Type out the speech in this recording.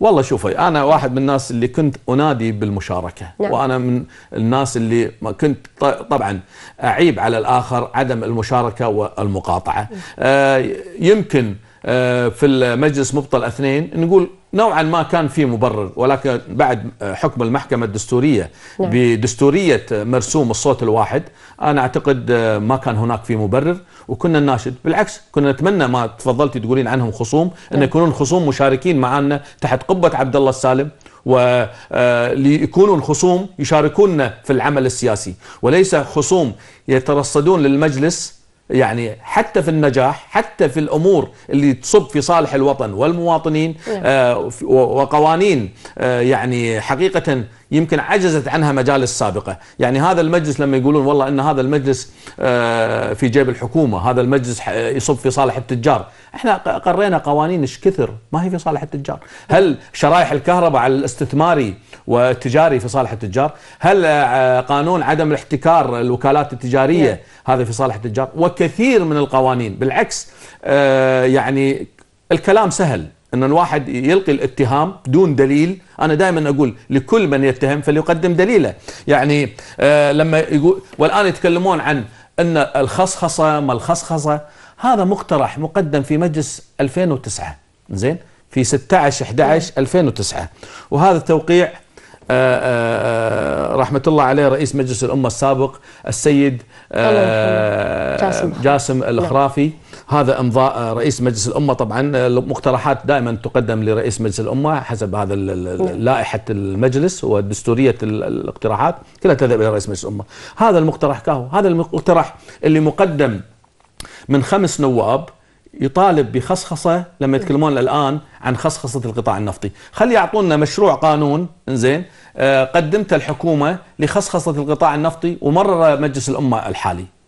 والله شوفي انا واحد من الناس اللي كنت انادي بالمشاركه نعم. وانا من الناس اللي كنت طبعا اعيب على الاخر عدم المشاركه والمقاطعه نعم. آه يمكن آه، في المجلس مبطل اثنين نقول نوعا ما كان في مبرر ولكن بعد آه، حكم المحكمة الدستورية نعم. بدستورية آه، مرسوم الصوت الواحد أنا أعتقد آه، ما كان هناك في مبرر وكنا نناشد بالعكس كنا نتمنى ما تفضلتي تقولين عنهم خصوم أن نعم. يكونون خصوم مشاركين معنا تحت قبة عبد الله السالم وليكونوا الخصوم يشاركوننا في العمل السياسي وليس خصوم يترصدون للمجلس يعني حتى في النجاح حتى في الأمور اللي تصب في صالح الوطن والمواطنين إيه. آه وقوانين آه يعني حقيقة يمكن عجزت عنها مجالس سابقة يعني هذا المجلس لما يقولون والله أن هذا المجلس آه، في جيب الحكومة هذا المجلس يصب في صالح التجار احنا قرينا قوانين ايش كثر ما هي في صالح التجار هل شرائح الكهرباء على الاستثماري والتجاري في صالح التجار هل آه، قانون عدم الاحتكار الوكالات التجارية هذا في صالح التجار وكثير من القوانين بالعكس آه، يعني الكلام سهل ان الواحد يلقي الاتهام دون دليل انا دائما اقول لكل من يتهم فليقدم دليله يعني آه لما يقول والان يتكلمون عن ان الخصخصه ما الخصخصه هذا مقترح مقدم في مجلس 2009 زين في 16 11 2009 وهذا توقيع آه، آه، آه، رحمة الله عليه رئيس مجلس الأمة السابق السيد جاسم, جاسم نعم. الخرافي هذا امضاء رئيس مجلس الامه طبعا المقترحات دائما تقدم لرئيس مجلس الامه حسب هذا نعم. لائحه المجلس ودستوريه الاقتراحات كلها تذهب الى رئيس مجلس الامه هذا المقترح كاهو هذا المقترح اللي مقدم من خمس نواب يطالب بخصخصه لما إيه. يتكلمون الان عن خصخصه القطاع النفطي، خلي يعطونا مشروع قانون زين آه، قدمته الحكومه لخصخصه القطاع النفطي ومرر مجلس الامه الحالي.